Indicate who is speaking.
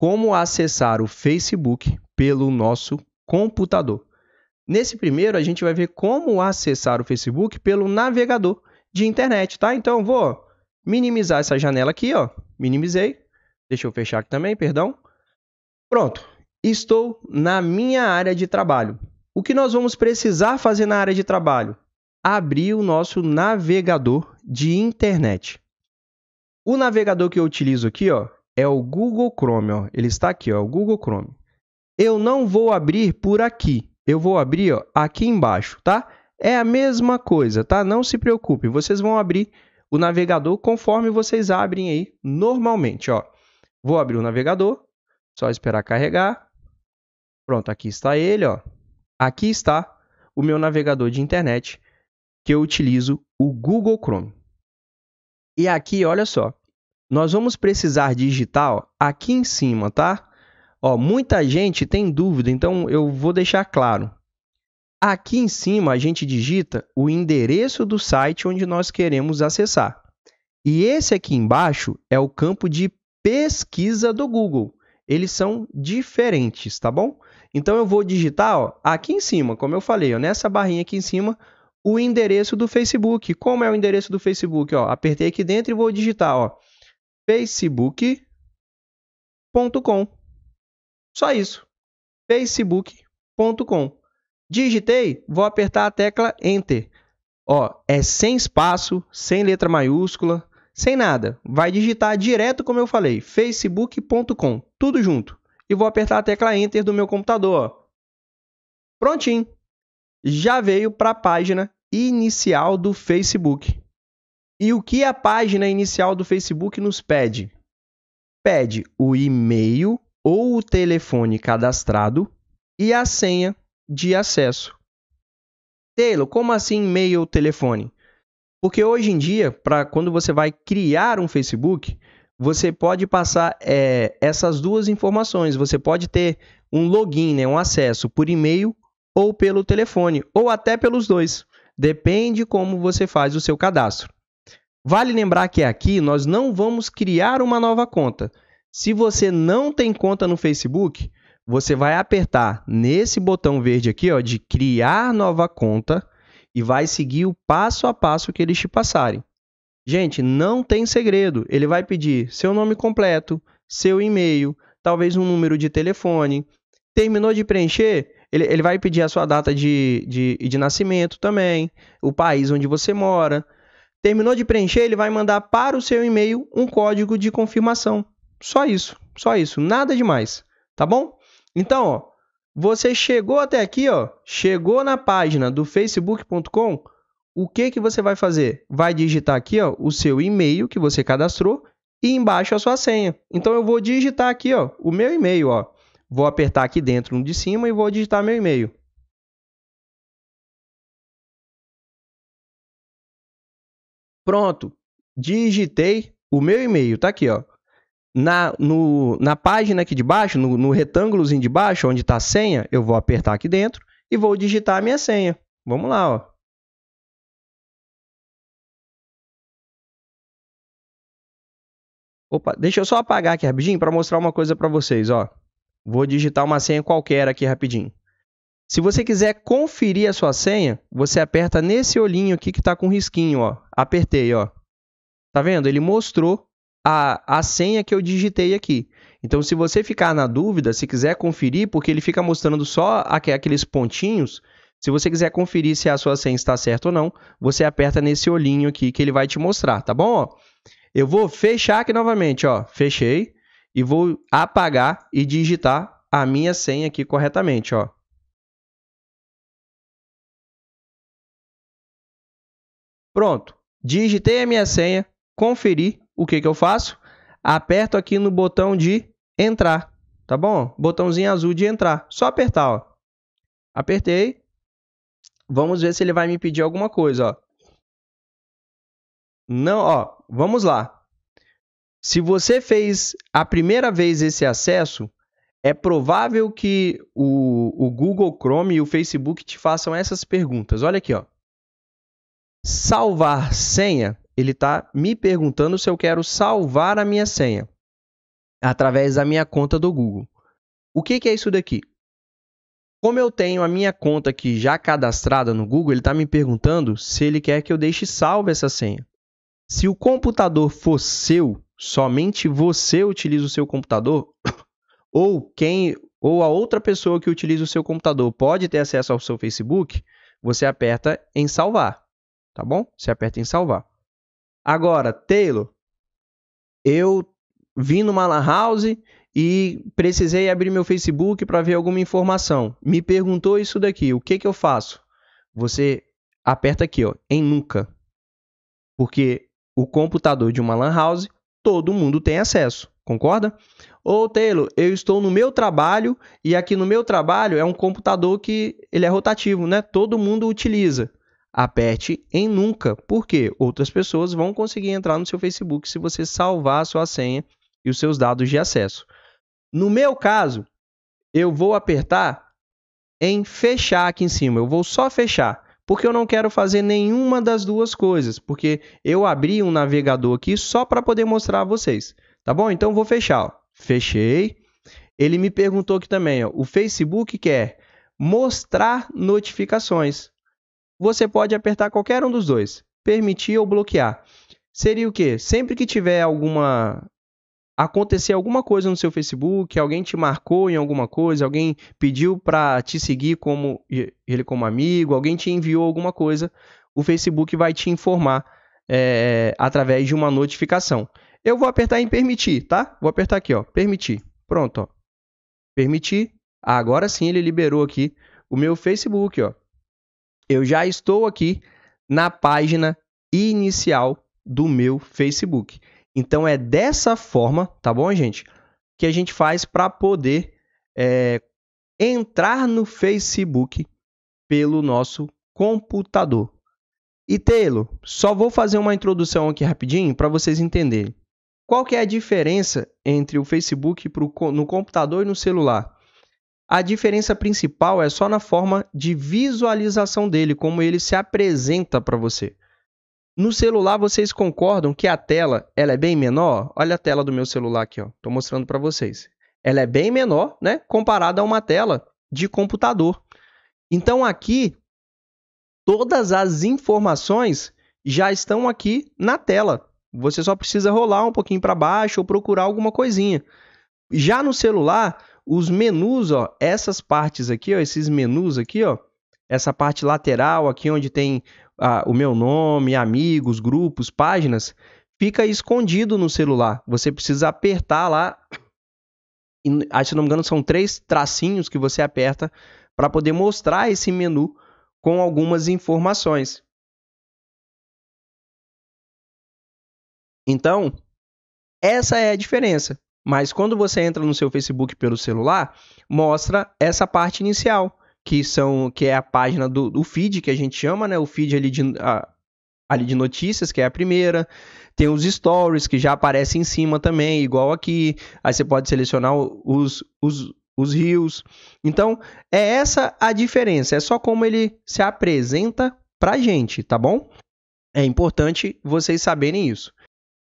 Speaker 1: como acessar o Facebook pelo nosso computador. Nesse primeiro, a gente vai ver como acessar o Facebook pelo navegador de internet, tá? Então, vou minimizar essa janela aqui, ó. Minimizei. Deixa eu fechar aqui também, perdão. Pronto. Estou na minha área de trabalho. O que nós vamos precisar fazer na área de trabalho? Abrir o nosso navegador de internet. O navegador que eu utilizo aqui, ó, é o Google Chrome, ó. Ele está aqui, ó, o Google Chrome. Eu não vou abrir por aqui. Eu vou abrir, ó, aqui embaixo, tá? É a mesma coisa, tá? Não se preocupe, vocês vão abrir o navegador conforme vocês abrem aí normalmente, ó. Vou abrir o navegador, só esperar carregar. Pronto, aqui está ele, ó. Aqui está o meu navegador de internet que eu utilizo, o Google Chrome. E aqui, olha só, nós vamos precisar digitar ó, aqui em cima, tá? Ó, muita gente tem dúvida, então eu vou deixar claro. Aqui em cima a gente digita o endereço do site onde nós queremos acessar. E esse aqui embaixo é o campo de pesquisa do Google. Eles são diferentes, tá bom? Então eu vou digitar ó, aqui em cima, como eu falei, ó, nessa barrinha aqui em cima, o endereço do Facebook. Como é o endereço do Facebook? Ó, apertei aqui dentro e vou digitar ó, facebook.com. Só isso. facebook.com. Digitei, vou apertar a tecla enter. Ó, é sem espaço, sem letra maiúscula, sem nada. Vai digitar direto como eu falei, facebook.com, tudo junto. E vou apertar a tecla enter do meu computador, ó. Prontinho. Já veio para a página inicial do Facebook. E o que a página inicial do Facebook nos pede? Pede o e-mail ou o telefone cadastrado e a senha de acesso. Taylor, como assim e-mail ou telefone? Porque hoje em dia, para quando você vai criar um Facebook, você pode passar é, essas duas informações. Você pode ter um login, né, um acesso por e-mail ou pelo telefone, ou até pelos dois. Depende como você faz o seu cadastro. Vale lembrar que aqui nós não vamos criar uma nova conta. Se você não tem conta no Facebook, você vai apertar nesse botão verde aqui ó, de criar nova conta e vai seguir o passo a passo que eles te passarem. Gente, não tem segredo. Ele vai pedir seu nome completo, seu e-mail, talvez um número de telefone. Terminou de preencher? Ele, ele vai pedir a sua data de, de, de nascimento também, o país onde você mora. Terminou de preencher, ele vai mandar para o seu e-mail um código de confirmação. Só isso, só isso, nada demais, tá bom? Então, ó, você chegou até aqui, ó, chegou na página do facebook.com, o que que você vai fazer? Vai digitar aqui, ó, o seu e-mail que você cadastrou e embaixo a sua senha. Então eu vou digitar aqui, ó, o meu e-mail, ó. Vou apertar aqui dentro no de cima e vou digitar meu e-mail. Pronto, digitei o meu e-mail, tá aqui, ó. Na, no, na página aqui de baixo, no, no retângulozinho de baixo, onde está a senha, eu vou apertar aqui dentro e vou digitar a minha senha. Vamos lá, ó. Opa, deixa eu só apagar aqui rapidinho para mostrar uma coisa para vocês, ó. Vou digitar uma senha qualquer aqui rapidinho. Se você quiser conferir a sua senha, você aperta nesse olhinho aqui que está com um risquinho, ó. Apertei, ó. Tá vendo? Ele mostrou a, a senha que eu digitei aqui. Então, se você ficar na dúvida, se quiser conferir, porque ele fica mostrando só aqueles pontinhos, se você quiser conferir se a sua senha está certa ou não, você aperta nesse olhinho aqui que ele vai te mostrar, tá bom? Ó, eu vou fechar aqui novamente, ó. Fechei e vou apagar e digitar a minha senha aqui corretamente, ó. Pronto, digitei a minha senha, conferi o que, que eu faço, aperto aqui no botão de entrar, tá bom? Botãozinho azul de entrar, só apertar, ó. Apertei, vamos ver se ele vai me pedir alguma coisa, ó. Não, ó, vamos lá. Se você fez a primeira vez esse acesso, é provável que o, o Google Chrome e o Facebook te façam essas perguntas. Olha aqui, ó salvar senha, ele está me perguntando se eu quero salvar a minha senha através da minha conta do Google. O que, que é isso daqui? Como eu tenho a minha conta aqui já cadastrada no Google, ele está me perguntando se ele quer que eu deixe salva essa senha. Se o computador for seu, somente você utiliza o seu computador, ou quem ou a outra pessoa que utiliza o seu computador pode ter acesso ao seu Facebook, você aperta em salvar tá bom? Você aperta em salvar. Agora, Taylor, eu vim numa lan house e precisei abrir meu Facebook para ver alguma informação. Me perguntou isso daqui, o que que eu faço? Você aperta aqui, ó, em nunca. Porque o computador de uma lan house, todo mundo tem acesso, concorda? Ô, Taylor, eu estou no meu trabalho e aqui no meu trabalho é um computador que ele é rotativo, né? Todo mundo utiliza. Aperte em nunca, porque outras pessoas vão conseguir entrar no seu Facebook se você salvar a sua senha e os seus dados de acesso. No meu caso, eu vou apertar em fechar aqui em cima, eu vou só fechar, porque eu não quero fazer nenhuma das duas coisas, porque eu abri um navegador aqui só para poder mostrar a vocês, tá bom? Então vou fechar, ó. fechei. Ele me perguntou aqui também, ó, o Facebook quer mostrar notificações você pode apertar qualquer um dos dois, permitir ou bloquear. Seria o quê? Sempre que tiver alguma acontecer alguma coisa no seu Facebook, alguém te marcou em alguma coisa, alguém pediu para te seguir como ele como amigo, alguém te enviou alguma coisa, o Facebook vai te informar é, através de uma notificação. Eu vou apertar em permitir, tá? Vou apertar aqui, ó, permitir. Pronto, ó. Permitir. Ah, agora sim ele liberou aqui o meu Facebook, ó eu já estou aqui na página inicial do meu Facebook. Então é dessa forma, tá bom, gente? Que a gente faz para poder é, entrar no Facebook pelo nosso computador. E Telo, só vou fazer uma introdução aqui rapidinho para vocês entenderem. Qual que é a diferença entre o Facebook pro, no computador e no celular? A diferença principal é só na forma de visualização dele, como ele se apresenta para você. No celular, vocês concordam que a tela ela é bem menor? Olha a tela do meu celular aqui, ó. Tô mostrando para vocês. Ela é bem menor, né, comparada a uma tela de computador. Então aqui todas as informações já estão aqui na tela. Você só precisa rolar um pouquinho para baixo ou procurar alguma coisinha. Já no celular, os menus, ó, essas partes aqui, ó, esses menus aqui, ó, essa parte lateral aqui onde tem ah, o meu nome, amigos, grupos, páginas, fica escondido no celular. Você precisa apertar lá. E, ah, se não me engano, são três tracinhos que você aperta para poder mostrar esse menu com algumas informações. Então, essa é a diferença. Mas quando você entra no seu Facebook pelo celular, mostra essa parte inicial, que são que é a página do, do feed que a gente chama, né? O feed ali de, a, ali de notícias, que é a primeira. Tem os stories que já aparecem em cima também, igual aqui. Aí você pode selecionar os, os, os rios. Então, é essa a diferença. É só como ele se apresenta pra gente, tá bom? É importante vocês saberem isso.